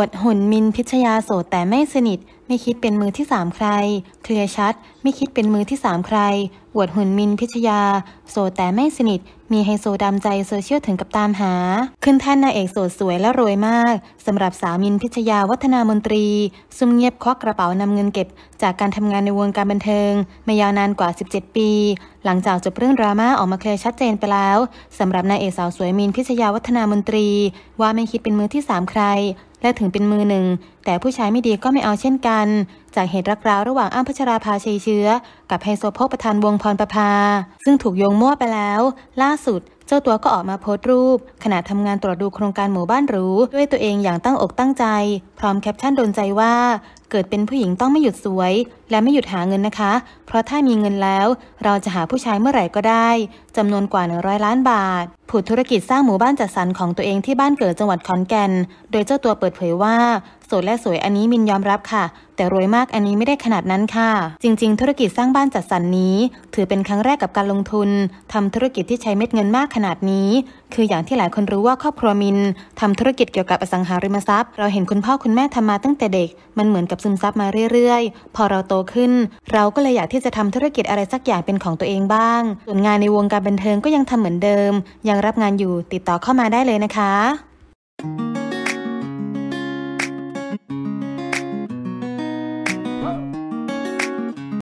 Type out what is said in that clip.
วดหุ่นมินพิชยาโสดแต่ไม่สนิท ไม่คิดเป็นมือที่สามใครเคลียร์ชัด ไม่คิดเป็นมือที่สามใครอวดหุ่นมินพิชยาโสดแต่ไม่สนิท มีไฮโซดำใจโซเชียลถึงกับตามหา ขึ้นแท่นนางเอกโสดสวยและรวยมากสำหรับสาวมินพิชยาวัฒนามนตรี ซุ่มเงียบควักกระเป๋านำเงินเก็บ จากการทำงานในวงการบันเทิงมายาวนานกว่า 17 ปี หลังจากจบเรื่องดราม่าออกมาเคลียร์ชัดเจนไปแล้วสำหรับนางเอกสาวสวยมินพิชยาวัฒนามนตรีว่าไม่คิดเป็นมือที่สามใครและถึงเป็นมือหนึ่ง แต่ผู้ชายไม่ดีก็ไม่เอาเช่นกัน จากเหตุรักร้าวระหว่างอ้ำพัชราภาชัยเชื้อกับไฮโซพกประธานวงพรประภา ซึ่งถูกโยงมั่วไปแล้ว ล่าสุด เจ้าตัวก็ออกมาโพสต์รูป ขณะทำงานตรวจดูโครงการหมู่บ้านหรูด้วยตัวเองอย่างตั้งอกตั้งใจ พร้อมแคปชั่นโดนใจว่าเกิดเป็นผู้หญิงต้องไม่หยุดสวย และไม่หยุดหาเงินนะคะ เพราะถ้ามีเงินแล้ว เราจะหาผู้ชายเมื่อไหร่ก็ได้จำนวนกว่า100ล้านบาท ผุดธุรกิจสร้างหมู่บ้านจัดสรรของตัวเองที่บ้านเกิดจังหวัดขอนแก่น โดยเจ้าตัวเปิดเผยว่าสวยและสวยอันนี้มินยอมรับค่ะ แต่รวยมากอันนี้ไม่ได้ขนาดนั้นค่ะ จริงๆ ธุรกิจสร้างบ้านจัดสรรนนี้ ถือเป็นครั้งแรกกับการลงทุน ทำธุรกิจที่ใช้เม็ดเงินมากขนาดนี้ คืออย่างที่หลายคนรู้ว่าครอบครัวมิน ทำธุรกิจเกี่ยวกับอสังหาริมทรัพย์ เราเห็นคุณพ่อคุณแม่ทำมาตั้งแต่เด็กมันเหมือนกับซึมซับมาเรื่อยๆ พอเราโตขึ้น เราก็เลยอยากที่จะทำธุรกิจอะไรสักอย่างเป็นของตัวเองบ้างส่วนงานในวงการบันเทิงก็ยังทำเหมือนเดิม ยังรับงานอยู่ติดต่อเข้ามาได้เลยนะคะ